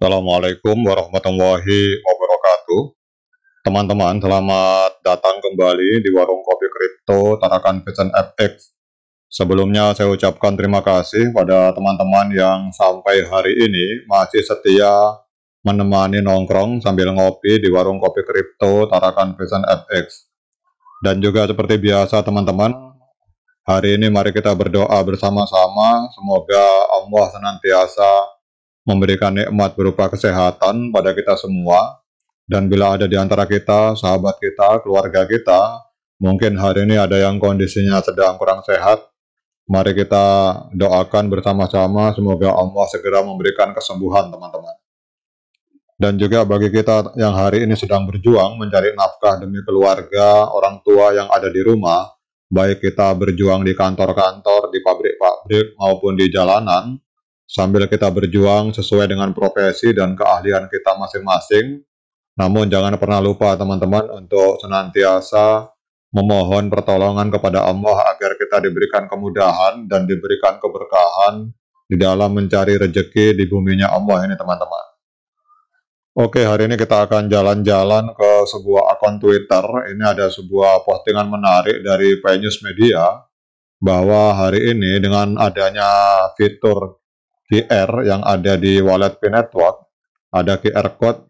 Assalamualaikum warahmatullahi wabarakatuh. Teman-teman, selamat datang kembali di Warung Kopi Kripto Tarakan Kitchen FX. Sebelumnya saya ucapkan terima kasih pada teman-teman yang sampai hari ini masih setia menemani nongkrong sambil ngopi di Warung Kopi Kripto Tarakan Kitchen FX. Dan juga seperti biasa teman-teman, hari ini mari kita berdoa bersama-sama semoga Allah senantiasa memberikan nikmat berupa kesehatan pada kita semua, dan bila ada di antara kita, sahabat kita, keluarga kita, mungkin hari ini ada yang kondisinya sedang kurang sehat, mari kita doakan bersama-sama semoga Allah segera memberikan kesembuhan teman-teman. Dan juga bagi kita yang hari ini sedang berjuang mencari nafkah demi keluarga, orang tua yang ada di rumah, baik kita berjuang di kantor-kantor, di pabrik-pabrik, maupun di jalanan, sambil kita berjuang sesuai dengan profesi dan keahlian kita masing-masing. Namun jangan pernah lupa teman-teman untuk senantiasa memohon pertolongan kepada Allah agar kita diberikan kemudahan dan diberikan keberkahan di dalam mencari rejeki di buminya Allah ini teman-teman. Oke, hari ini kita akan jalan-jalan ke sebuah akun Twitter. Ini ada sebuah postingan menarik dari Penyus Media bahwa hari ini dengan adanya fitur QR yang ada di wallet P Network ada QR code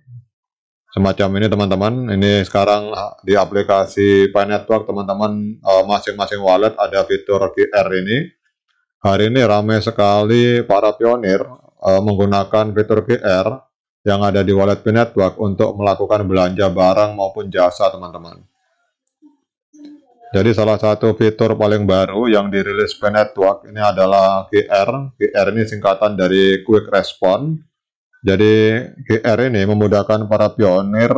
semacam ini teman-teman ini sekarang ah, di aplikasi P Network teman-teman ah, masing-masing wallet ada fitur QR ini hari ini ramai sekali para pionir ah, menggunakan fitur QR yang ada di wallet P Network untuk melakukan belanja barang maupun jasa teman-teman jadi salah satu fitur paling baru yang dirilis Network ini adalah QR. QR ini singkatan dari Quick Response. Jadi QR ini memudahkan para pionir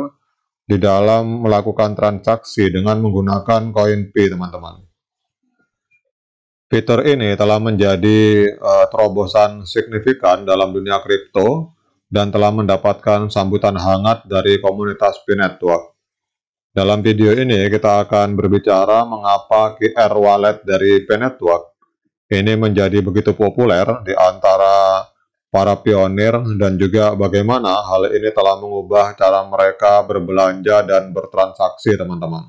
di dalam melakukan transaksi dengan menggunakan koin P, teman-teman. Fitur ini telah menjadi uh, terobosan signifikan dalam dunia kripto dan telah mendapatkan sambutan hangat dari komunitas P Network. Dalam video ini kita akan berbicara mengapa QR Wallet dari Penetwork ini menjadi begitu populer di antara para pionir dan juga bagaimana hal ini telah mengubah cara mereka berbelanja dan bertransaksi teman-teman.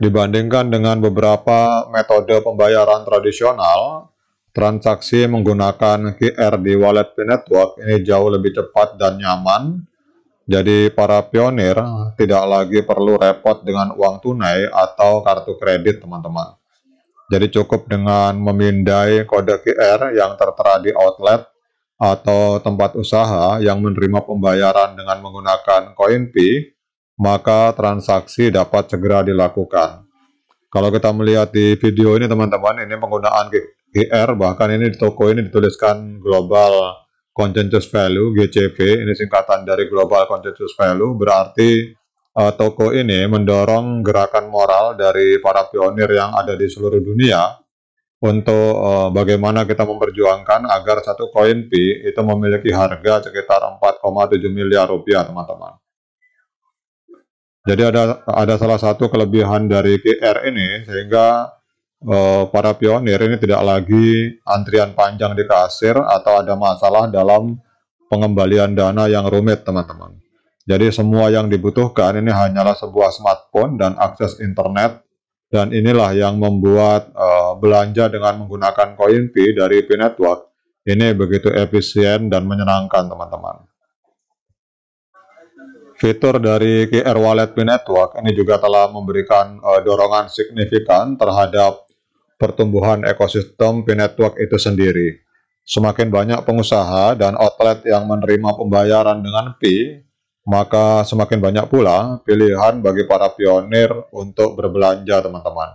Dibandingkan dengan beberapa metode pembayaran tradisional, transaksi menggunakan QR di wallet Penetwork network ini jauh lebih cepat dan nyaman jadi para pionir ah. tidak lagi perlu repot dengan uang tunai atau kartu kredit teman-teman. Jadi cukup dengan memindai kode QR yang tertera di outlet atau tempat usaha yang menerima pembayaran dengan menggunakan koin P, maka transaksi dapat segera dilakukan. Kalau kita melihat di video ini teman-teman, ini penggunaan QR, bahkan ini di toko ini dituliskan global consensus value GCV ini singkatan dari global consensus value berarti uh, toko ini mendorong gerakan moral dari para pionir yang ada di seluruh dunia untuk uh, bagaimana kita memperjuangkan agar satu koin P itu memiliki harga sekitar 4,7 miliar rupiah teman-teman. Jadi ada ada salah satu kelebihan dari QR ini sehingga Eh, para pionir ini tidak lagi antrian panjang di kasir atau ada masalah dalam pengembalian dana yang rumit teman-teman. Jadi semua yang dibutuhkan ini hanyalah sebuah smartphone dan akses internet dan inilah yang membuat uh, belanja dengan menggunakan koin P dari P Network ini begitu efisien dan menyenangkan teman-teman. Fitur dari QR Wallet P Network ini juga telah memberikan uh, dorongan signifikan terhadap pertumbuhan ekosistem P-Network itu sendiri. Semakin banyak pengusaha dan outlet yang menerima pembayaran dengan P, maka semakin banyak pula pilihan bagi para pionir untuk berbelanja teman-teman.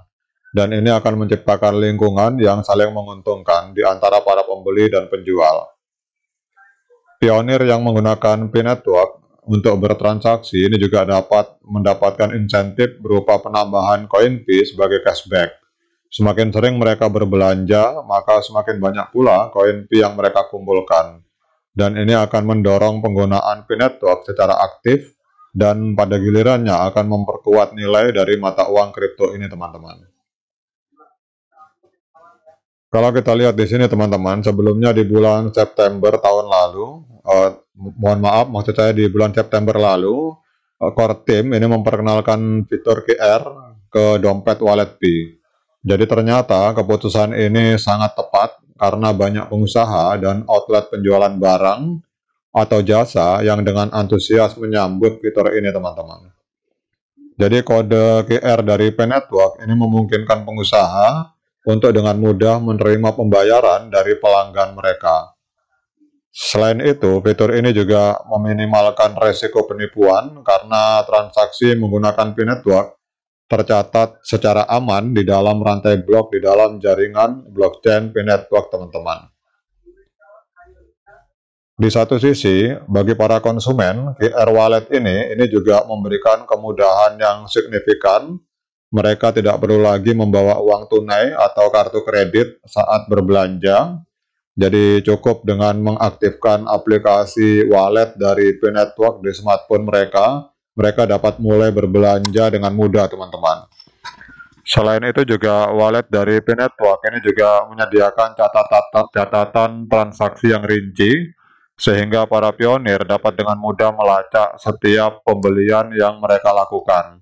Dan ini akan menciptakan lingkungan yang saling menguntungkan di antara para pembeli dan penjual. Pionir yang menggunakan P-Network untuk bertransaksi ini juga dapat mendapatkan insentif berupa penambahan koin fee sebagai cashback. Semakin sering mereka berbelanja, maka semakin banyak pula koin P yang mereka kumpulkan. Dan ini akan mendorong penggunaan P network secara aktif dan pada gilirannya akan memperkuat nilai dari mata uang kripto ini teman-teman. Kalau kita lihat di sini teman-teman, sebelumnya di bulan September tahun lalu, eh, mohon maaf maksud saya di bulan September lalu, eh, Core Team ini memperkenalkan fitur QR ke dompet wallet P. Jadi ternyata keputusan ini sangat tepat karena banyak pengusaha dan outlet penjualan barang atau jasa yang dengan antusias menyambut fitur ini teman-teman. Jadi kode QR dari P Network ini memungkinkan pengusaha untuk dengan mudah menerima pembayaran dari pelanggan mereka. Selain itu, fitur ini juga meminimalkan resiko penipuan karena transaksi menggunakan P Network tercatat secara aman di dalam rantai blok di dalam jaringan blockchain P-Network teman-teman. Di satu sisi, bagi para konsumen, QR Wallet ini, ini juga memberikan kemudahan yang signifikan. Mereka tidak perlu lagi membawa uang tunai atau kartu kredit saat berbelanja. Jadi cukup dengan mengaktifkan aplikasi wallet dari P-Network di smartphone mereka, mereka dapat mulai berbelanja dengan mudah teman-teman. Selain itu juga wallet dari P-Network ini juga menyediakan catatan, catatan transaksi yang rinci sehingga para pionir dapat dengan mudah melacak setiap pembelian yang mereka lakukan.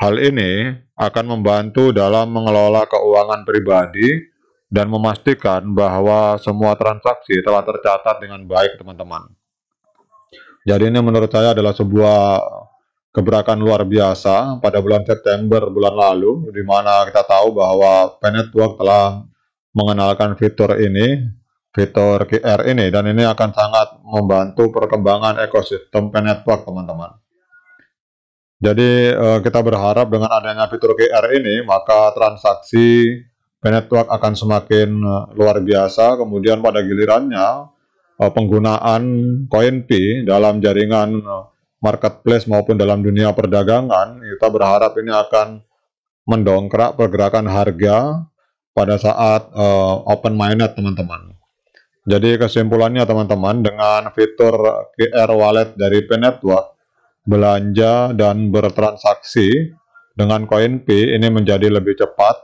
Hal ini akan membantu dalam mengelola keuangan pribadi dan memastikan bahwa semua transaksi telah tercatat dengan baik teman-teman. Jadi ini menurut saya adalah sebuah gebrakan luar biasa pada bulan September bulan lalu, di mana kita tahu bahwa Penetwork telah mengenalkan fitur ini, fitur QR ini, dan ini akan sangat membantu perkembangan ekosistem Penetwork, teman-teman. Jadi eh, kita berharap dengan adanya fitur QR ini, maka transaksi Penetwork akan semakin eh, luar biasa, kemudian pada gilirannya, Eh, penggunaan koin P dalam jaringan eh, marketplace maupun dalam dunia perdagangan, kita berharap ini akan mendongkrak pergerakan harga pada saat uh, open mainnet teman-teman. Jadi kesimpulannya teman-teman dengan fitur QR Wallet dari P Network belanja dan bertransaksi dengan koin P ini menjadi lebih cepat,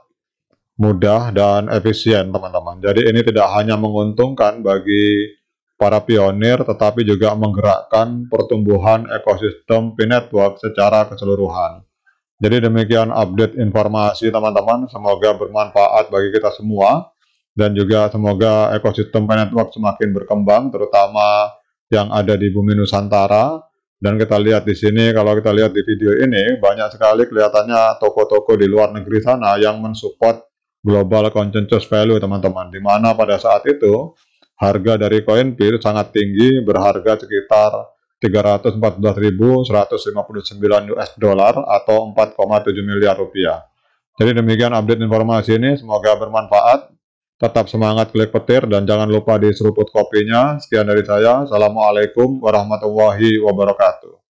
mudah dan efisien teman-teman. Jadi ini tidak hanya menguntungkan bagi para pionir tetapi juga menggerakkan pertumbuhan ekosistem P-Network secara keseluruhan. Jadi demikian update informasi teman-teman, semoga bermanfaat bagi kita semua dan juga semoga ekosistem P-Network semakin berkembang terutama yang ada di bumi Nusantara. Dan kita lihat di sini, kalau kita lihat di video ini, banyak sekali kelihatannya toko-toko di luar negeri sana yang mensupport global consensus value, teman-teman. Di mana pada saat itu, Harga dari koin PIR sangat tinggi, berharga sekitar 314.159 US dollar atau 4,7 miliar rupiah. Jadi demikian update informasi ini, semoga bermanfaat. Tetap semangat klik petir dan jangan lupa diseruput kopinya. Sekian dari saya, Assalamualaikum warahmatullahi wabarakatuh.